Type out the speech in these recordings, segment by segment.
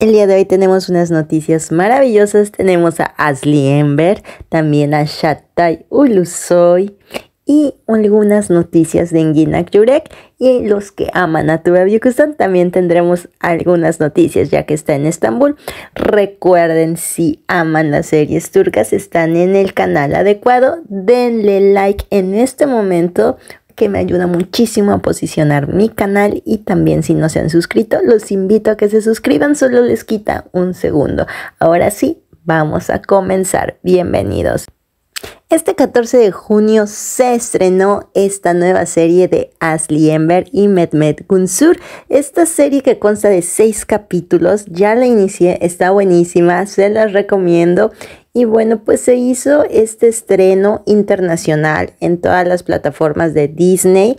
El día de hoy tenemos unas noticias maravillosas. Tenemos a Asli Ember, también a Shatay Ulusoy y algunas noticias de Nginak Yurek. Y los que aman a Tuba también tendremos algunas noticias ya que está en Estambul. Recuerden, si aman las series turcas, están en el canal adecuado. Denle like en este momento que me ayuda muchísimo a posicionar mi canal y también si no se han suscrito, los invito a que se suscriban, solo les quita un segundo. Ahora sí, vamos a comenzar. Bienvenidos. Este 14 de junio se estrenó esta nueva serie de Asli Ember y Mehmet Gunsur. Esta serie que consta de seis capítulos, ya la inicié, está buenísima, se las recomiendo y bueno, pues se hizo este estreno internacional en todas las plataformas de Disney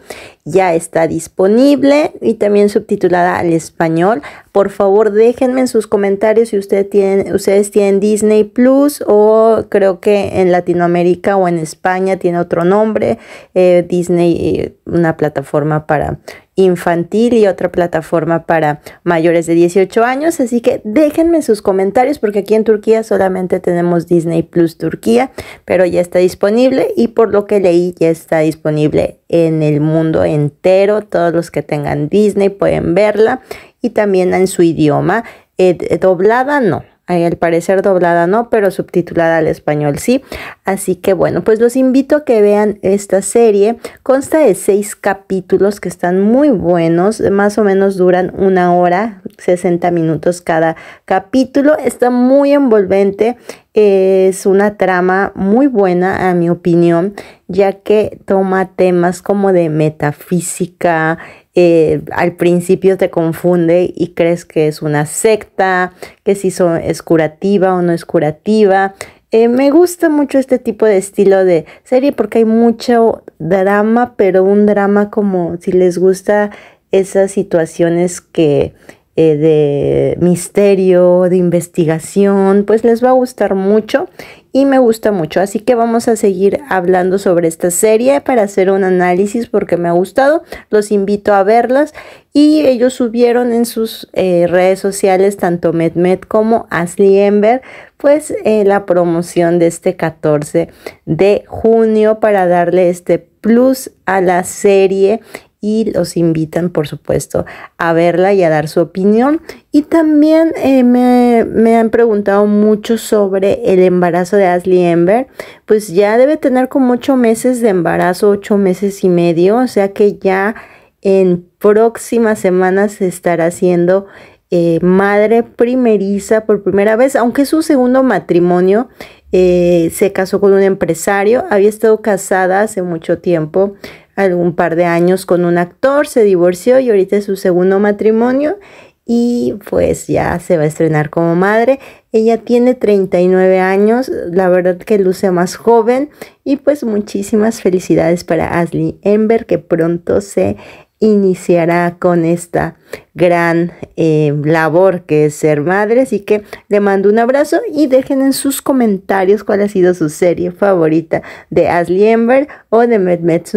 ya está disponible y también subtitulada al español. Por favor, déjenme en sus comentarios si ustedes tienen, Disney Plus o creo que en Latinoamérica o en España tiene otro nombre, eh, Disney, eh, una plataforma para infantil y otra plataforma para mayores de 18 años. Así que déjenme sus comentarios porque aquí en Turquía solamente tenemos Disney Plus Turquía, pero ya está disponible y por lo que leí ya está disponible en el mundo entero. Todos los que tengan Disney pueden verla y también en su idioma. Eh, doblada no, eh, al parecer doblada no, pero subtitulada al español sí. Así que bueno, pues los invito a que vean esta serie. Consta de seis capítulos que están muy buenos, más o menos duran una hora, 60 minutos cada capítulo. Está muy envolvente, es una trama muy buena a mi opinión, ya que toma temas como de metafísica, eh, al principio te confunde y crees que es una secta, que si es curativa o no es curativa. Eh, me gusta mucho este tipo de estilo de serie porque hay mucho drama, pero un drama como si les gusta esas situaciones que eh, de misterio, de investigación, pues les va a gustar mucho y me gusta mucho. Así que vamos a seguir hablando sobre esta serie para hacer un análisis porque me ha gustado. Los invito a verlas y ellos subieron en sus eh, redes sociales, tanto MedMed como Ashley Ember, pues eh, la promoción de este 14 de junio para darle este plus a la serie y los invitan, por supuesto, a verla y a dar su opinión. Y también eh, me, han preguntado mucho sobre el embarazo de Ashley Ember. Pues ya debe tener como ocho meses de embarazo, ocho meses y medio, o sea que ya en próximas semanas estará siendo eh, madre primeriza por primera vez, aunque su segundo matrimonio eh, se casó con un empresario, había estado casada hace mucho tiempo, algún par de años con un actor, se divorció y ahorita es su segundo matrimonio y pues ya se va a estrenar como madre. Ella tiene 39 años, la verdad que luce más joven y pues muchísimas felicidades para Ashley Ember que pronto se iniciará con esta gran eh, labor que es ser madre. Así que le mando un abrazo y dejen en sus comentarios cuál ha sido su serie favorita de Ashley Ember o de Mehmet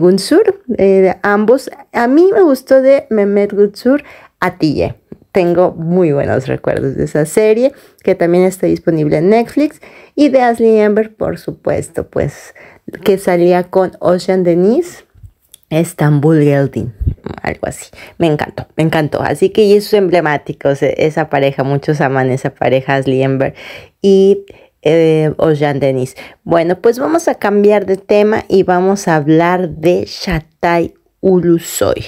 Gunsur. Eh, eh, ambos, a mí me gustó de Mehmet Gunsur ti. Tengo muy buenos recuerdos de esa serie que también está disponible en Netflix y de Ashley Ember, por supuesto, pues que salía con Ocean Denise Estambul Gelding, algo así. Me encantó, me encantó. Así que es emblemático esa pareja, muchos aman esa pareja, Ashley Ember y eh, Ojan Denis. Bueno, pues vamos a cambiar de tema y vamos a hablar de Shatay Ulusoy.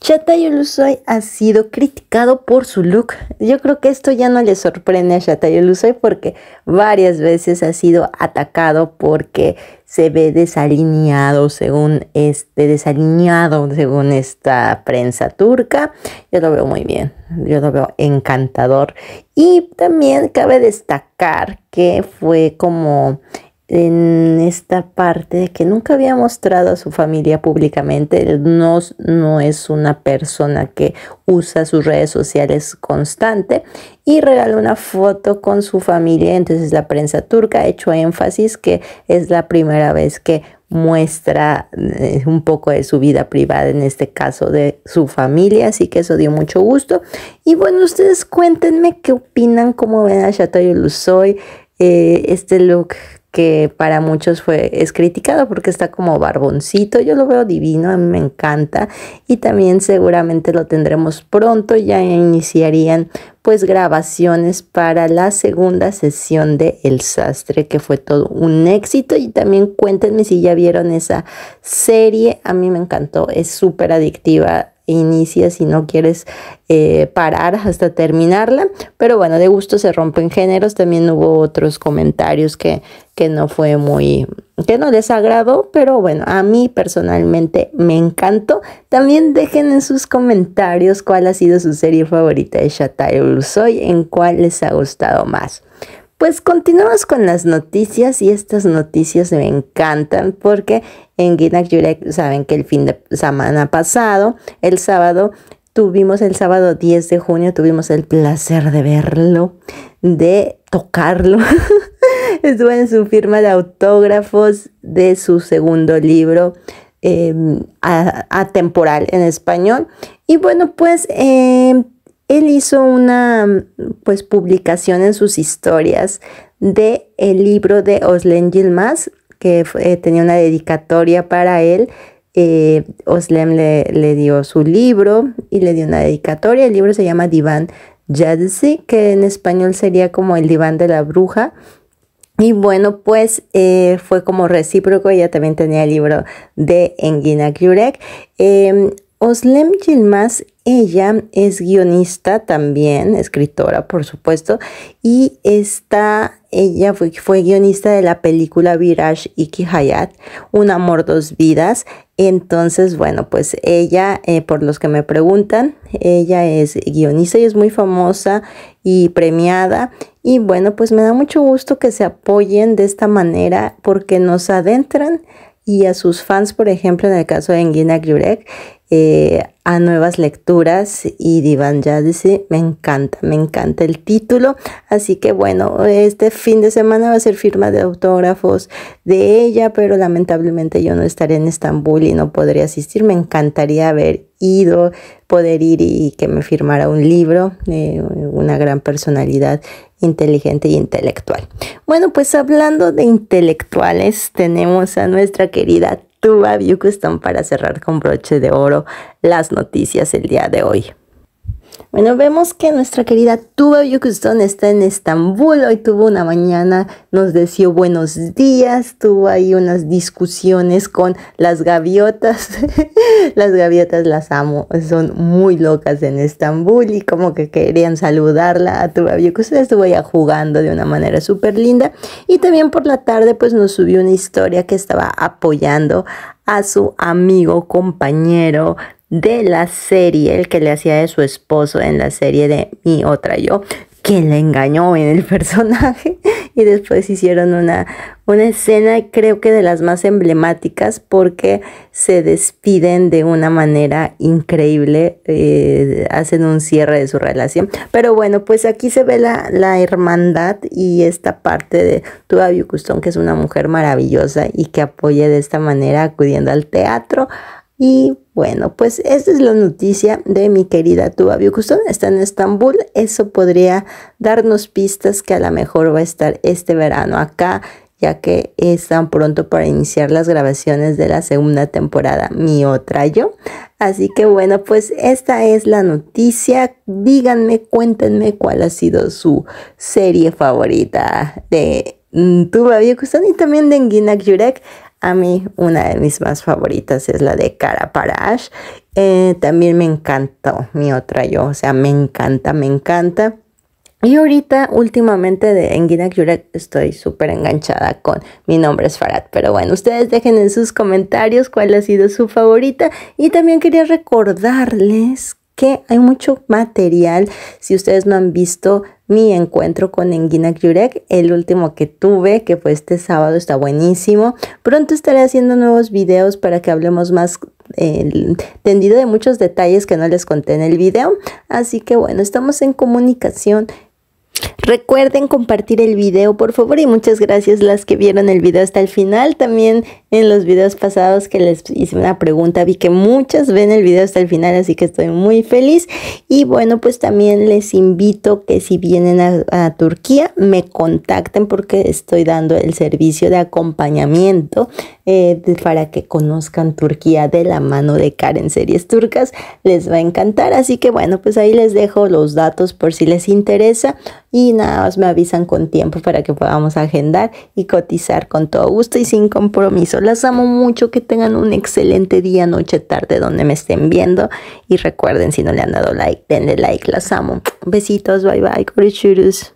Shatay Ulusoy ha sido criticado por su look. Yo creo que esto ya no le sorprende a Shatay porque varias veces ha sido atacado porque se ve desalineado según este desalineado según esta prensa turca. Yo lo veo muy bien, yo lo veo encantador y también cabe destacar que fue como en esta parte de que nunca había mostrado a su familia públicamente. No, no es una persona que usa sus redes sociales constante y regaló una foto con su familia. Entonces la prensa turca ha hecho énfasis que es la primera vez que muestra eh, un poco de su vida privada, en este caso de su familia, así que eso dio mucho gusto. Y bueno, ustedes cuéntenme qué opinan, cómo ven a Shatoyo Luzoy, eh, este look que para muchos fue, es criticado porque está como barboncito, yo lo veo divino, a mí me encanta y también seguramente lo tendremos pronto, ya iniciarían pues grabaciones para la segunda sesión de El Sastre que fue todo un éxito y también cuéntenme si ya vieron esa serie, a mí me encantó, es súper adictiva, inicia si no quieres eh, parar hasta terminarla. Pero bueno, de gusto se rompen géneros. También hubo otros comentarios que, que no fue muy, que no les agradó, pero bueno, a mí personalmente me encantó. También dejen en sus comentarios cuál ha sido su serie favorita de Shatai Soy, en cuál les ha gustado más pues continuamos con las noticias y estas noticias me encantan porque en guinac Yurek saben que el fin de semana pasado, el sábado, tuvimos el sábado 10 de junio, tuvimos el placer de verlo, de tocarlo. Estuvo en su firma de autógrafos de su segundo libro. Em, atemporal en español y bueno pues em, él hizo una pues publicación en sus historias de el libro de Oslem Gilmas que eh, tenía una dedicatoria para él eh, Oslem le, dio su libro y le dio una dedicatoria el libro se llama Diván Jadzi que en español sería como el diván de la bruja y bueno, pues eh, fue como recíproco, ella también tenía el libro de Engina Kurek. Oslem Gilmas, ella es guionista también, escritora por supuesto, y está, ella fue, guionista de la película Viraj Iki Hayat, Un amor, dos vidas. Entonces, bueno, pues ella, eh, por los que me preguntan, ella es guionista y es muy famosa y premiada. Y bueno, pues me da mucho gusto que se apoyen de esta manera porque nos adentran y a sus fans, por ejemplo, en el caso de Engina Gyurek, eh, a nuevas lecturas y Divan dice Me encanta, me encanta el título. Así que bueno, este fin de semana va a ser firma de autógrafos de ella, pero lamentablemente yo no estaré en Estambul y no podré asistir. Me encantaría haber ido, poder ir y que me firmara un libro, eh, una gran personalidad inteligente y intelectual. Bueno, pues hablando de intelectuales, tenemos a nuestra querida tu View Custom para cerrar con broche de oro las noticias el día de hoy. Bueno, vemos que nuestra querida Tuba Yukustón está en Estambul. Hoy tuvo una mañana, nos deseó buenos días, tuvo ahí unas discusiones con las gaviotas. las gaviotas las amo, son muy locas en Estambul y como que querían saludarla a Tuba Yukustón. Estuvo ahí jugando de una manera súper linda. Y también por la tarde pues nos subió una historia que estaba apoyando a su amigo, compañero, de la serie, el que le hacía de su esposo en la serie de Mi Otra Yo, que le engañó en el personaje. Y después hicieron una, una escena, creo que de las más emblemáticas, porque se despiden de una manera increíble, eh, hacen un cierre de su relación. Pero bueno, pues aquí se ve la, la hermandad y esta parte de Tuba Custón, que es una mujer maravillosa y que apoya de esta manera acudiendo al teatro, y bueno, pues esta es la noticia de mi querida Tuba Custom. Está en Estambul. Eso podría darnos pistas que a lo mejor va a estar este verano acá, ya que están pronto para iniciar las grabaciones de la segunda temporada, mi otra yo. Así que bueno, pues esta es la noticia. Díganme, cuéntenme cuál ha sido su serie favorita de mm, Tuba Custom y también de Nginak Yurek. A mí una de mis más favoritas es la de Cara Parash. Eh, también me encantó mi otra yo, o sea, me encanta, me encanta. Y ahorita, últimamente de Enguina Yurek, estoy súper enganchada con Mi nombre es Farad. Pero bueno, ustedes dejen en sus comentarios cuál ha sido su favorita. Y también quería recordarles que hay mucho material. Si ustedes no han visto mi encuentro con Enguina Yurek el último que tuve, que fue este sábado, está buenísimo. Pronto estaré haciendo nuevos videos para que hablemos más tendido de muchos detalles que no les conté en el video. Así que bueno, estamos en comunicación. Recuerden compartir el video por favor y muchas gracias las que vieron el video hasta el final. También en los videos pasados que les hice una pregunta vi que muchas ven el video hasta el final así que estoy muy feliz. Y bueno pues también les invito que si vienen a, Turquía me contacten porque estoy dando el servicio de acompañamiento eh, para que conozcan Turquía de la mano de Karen Series Turcas. Les va a encantar así que bueno pues ahí les dejo los datos por si les interesa y nada más me avisan con tiempo para que podamos agendar y cotizar con todo gusto y sin compromiso. Las amo mucho, que tengan un excelente día, noche, tarde, donde me estén viendo. Y recuerden, si no le han dado like, denle like, las amo. Besitos, bye bye, churus